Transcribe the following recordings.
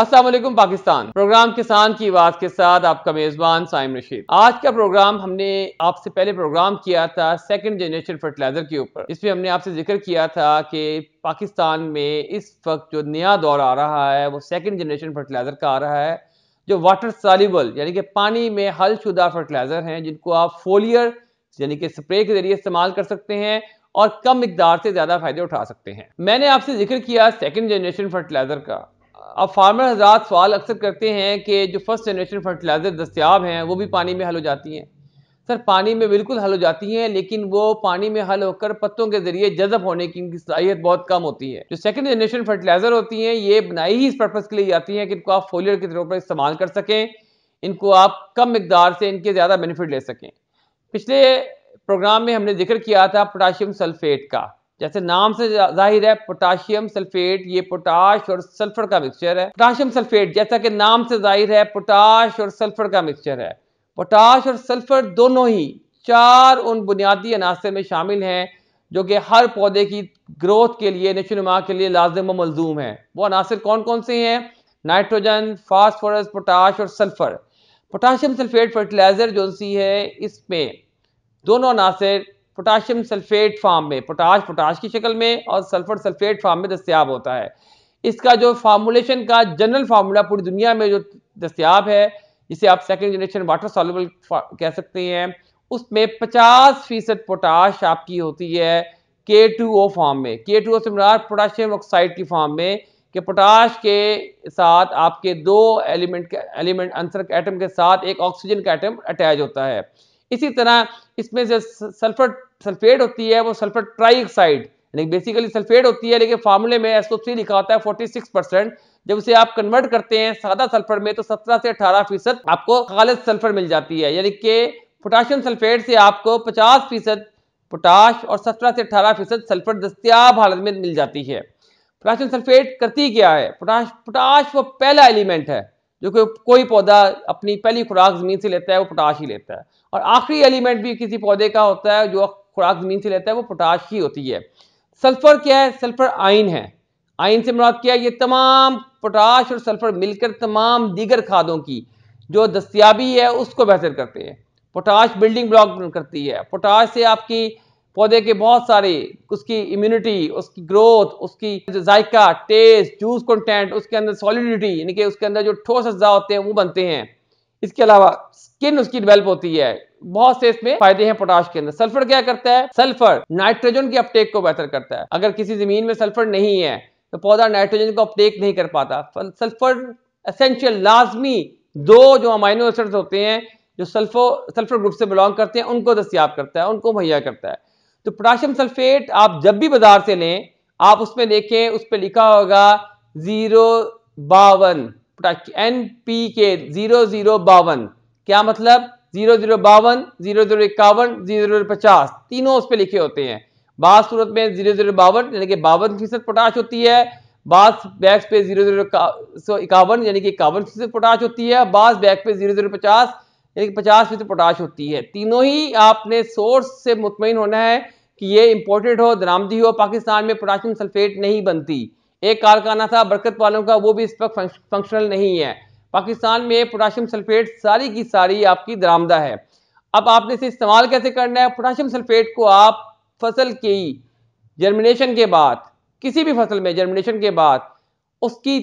Aslam Pakistan programme किसान की आवाज़ के साथ आपका मेज़बान साइम रशीद आज का प्रोग्राम हमने आपसे पहले प्रोग्राम किया था सेकेंड जनरेशन फर्टिलाइज़र के ऊपर इसमें हमने आपसे जिक्र किया था कि पाकिस्तान में इस वक्त जो नया दौर आ रहा है वो सेकेंड जनरेशन फर्टिलाइज़र का आ रहा है जो वाटर सालिबल यानी कि पानी में हल शुदा फर्टिलाइज़र हैं जिनको आप फोलियर यानी कि स्प्रे के जरिए इस्तेमाल कर सकते हैं और कम मकदार से ज़्यादा फायदे उठा सकते हैं मैंने आपसे जिक्र किया सेकेंड जनरेशन फर्टिलाइज़र का अब फार्मर हजरात सवाल अक्सर करते हैं कि जो फर्स्ट जनरेशन फर्टिलाइज़र दस्तियाब हैं वो भी पानी में हल हो जाती हैं सर पानी में बिल्कुल हल हो जाती हैं लेकिन वो पानी में हल होकर पत्तों के ज़रिए जज़ब होने की इनकी सलाहियत बहुत कम होती है जो सेकेंड जनरेशन फर्टिलाइज़र होती हैं ये बनाई ही इस पर्पज़ के लिए आती हैं कि इनको आप फोलियर के तौर पर इस्तेमाल कर सकें इनको आप कम मकदार से इनके ज़्यादा बेनिफिट ले सकें पिछले प्रोग्राम में हमने जिक्र किया था पोटाशियम सल्फेट का जैसे नाम से जाहिर है पोटाशियम सल्फेट ये पोटाश और सल्फर का मिक्सचर है पोटाशियम सल्फेट जैसा कि नाम से जाहिर है पोटाश और सल्फर का मिक्सचर है पोटाश और सल्फर दोनों ही चार उन बुनियादी अनासर में शामिल हैं जो कि हर पौधे की ग्रोथ के लिए नशोनुमा के लिए लाजम व मलजूम है वो अनासर कौन कौन से हैं नाइट्रोजन फास्फोरस पोटाश और सल्फर पोटाशियम सल्फेट फर्टिलाइज़र जो सी है इसमें दोनों अनासर पोटाशियम सल्फेट फार्म में पोटाश पोटाश की शक्ल में और सल्फर सल्फेट फार्म में दस्तियाब होता है इसका जो फार्मूलेशन का जनरल फार्मूला पूरी दुनिया में जो दस्तियाब है जिसे आप सेकेंड जनरेशन वाटर सॉल्यूबल कह सकते हैं उसमें 50 फीसद पोटाश आपकी होती है के टू ओ फॉर्म में के टू ओ से मिला पोटाशियम ऑक्साइड की फॉर्म में कि पोटाश के साथ आपके दो एलिमेंट एलिमेंट आंसर के एटम के साथ एक ऑक्सीजन का एटम अटैच होता है इसी तरह इसमें जो सल्फर सल्फेट होती है वो सल्फर ट्राईक्साइड यानी बेसिकली सल्फेट होती है लेकिन फार्मूले में एसओ थ्री लिखा होता है फोर्टी सिक्स परसेंट जब उसे आप कन्वर्ट करते हैं सादा सल्फर में तो सत्रह से अठारह फीसद आपको खालिद सल्फर मिल जाती है यानी कि पोटाशियम सल्फेट से आपको पचास फीसद पोटाश और सत्रह से अठारह फीसद सल्फर दस्तियाब हालत में मिल जाती है पोटाशियम सल्फेट करती क्या है पोटाश पोटाश वो पहला एलिमेंट है जो कि कोई पौधा अपनी पहली खुराक ज़मीन से लेता है वो पोटाश ही लेता है और आखिरी एलिमेंट भी किसी पौधे का होता है जो खुराक ज़मीन से लेता है वो पोटाश ही होती है सल्फ़र क्या है सल्फ़र आइन है आइन से मुराद क्या है ये तमाम पोटाश और सल्फ़र मिलकर तमाम दीगर खादों की जो दस्तियाबी है उसको बेहतर करते हैं पोटाश बिल्डिंग ब्लॉक करती है पोटाश से आपकी पौधे के बहुत सारे उसकी इम्यूनिटी उसकी ग्रोथ उसकी जायका टेस्ट जूस कंटेंट उसके अंदर सॉलिडिटी यानी कि उसके अंदर जो ठोस अज्जा होते हैं वो बनते हैं इसके अलावा स्किन उसकी डेवलप होती है बहुत से इसमें फायदे हैं पोटाश के अंदर सल्फर क्या करता है सल्फर नाइट्रोजन की अपटेक को बेहतर करता है अगर किसी जमीन में सल्फर नहीं है तो पौधा नाइट्रोजन को अपटेक नहीं कर पाता सल्फर असेंशियल लाजमी दो जो अमाइनो एसिड्स होते हैं जो सल्फो सल्फर ग्रुप से बिलोंग करते हैं उनको दस्तियाब करता है उनको मुहैया करता है तो पोटाशियम सल्फेट आप जब भी बाजार से लें आप उसमें देखें उस पर लिखा होगा जीरो बावन N P K zero zero बावन क्या मतलब जीरो जीरो बावन जीरो जीरो इक्यावन जीरो जीरो पचास तीनों उस पर लिखे होते हैं बाद सूरत में जीरो जीरो बावन यानी कि बावन फीसद पोटाश होती है बास बैग पे जीरो जीरो इक्यावन यानी कि इक्यावन फीसद पोटाश होती है बास बैग पे जीरो जीरो पचास यानी कि पचास फीसद पोटाश होती है तीनों ही आपने सोर्स से मुतमिन होना है कि ये इम्पोर्टेड हो दरामदी हो पाकिस्तान में पोटाशियम सल्फेट नहीं बनती एक कारखाना था बरकत वालों का वो भी इस वक्त फंक्शनल नहीं है पाकिस्तान में पोटाशियम सल्फेट सारी की सारी आपकी दरामदा है अब आपने इसे इस्तेमाल कैसे करना है पोटाशियम सल्फेट को आप फसल की जर्मिनेशन के बाद किसी भी फसल में जर्मिनेशन के बाद उसकी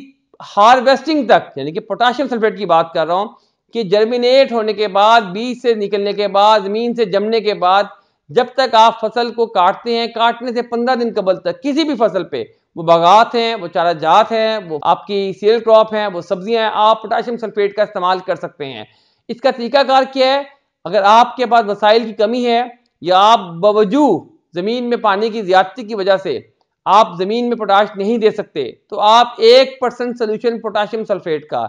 हार्वेस्टिंग तक यानी कि पोटाशियम सल्फेट की बात कर रहा हूँ कि जर्मिनेट होने के बाद बीज से निकलने के बाद ज़मीन से जमने के बाद जब तक आप फसल को काटते हैं काटने से पंद्रह दिन कबल तक किसी भी फसल पे वो बागात हैं वो चारा जात हैं वो आपकी सेल क्रॉप हैं वो सब्जियां हैं आप पोटाशियम सल्फेट का इस्तेमाल कर सकते हैं इसका तरीकाकार क्या है अगर आपके पास वसाइल की कमी है या आप बावजूद ज़मीन में पानी की ज्यादती की वजह से आप ज़मीन में पोटाश नहीं दे सकते तो आप एक परसेंट सोल्यूशन पोटाशियम सल्फेट का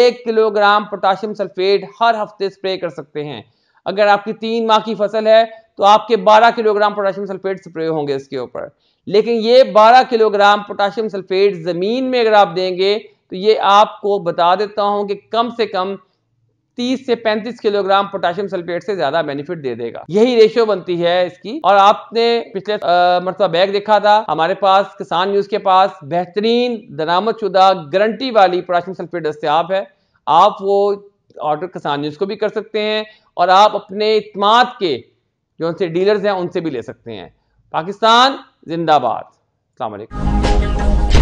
एक किलोग्राम पोटाशियम सल्फेट हर हफ्ते स्प्रे कर सकते हैं अगर आपकी तीन माह की फसल है तो आपके 12 किलोग्राम पोटाशियम सल्फेट स्प्रे होंगे इसके ऊपर लेकिन ये 12 किलोग्राम पोटाशियम सल्फेट ज़मीन में अगर आप देंगे तो ये आपको बता देता हूँ कि कम से कम 30 से 35 किलोग्राम पोटाशियम सल्फेट से ज्यादा बेनिफिट दे देगा यही रेशियो बनती है इसकी और आपने पिछले मरतबा बैग देखा था हमारे पास किसान न्यूज के पास बेहतरीन दरामद शुदा गारंटी वाली पोटाशियम सल्फेट दस्तियाब है आप वो ऑर्डर किसान न्यूज को भी कर सकते हैं और आप अपने इतमाद के जो उनसे डीलर्स हैं उनसे भी ले सकते हैं पाकिस्तान जिंदाबाद अलैक्म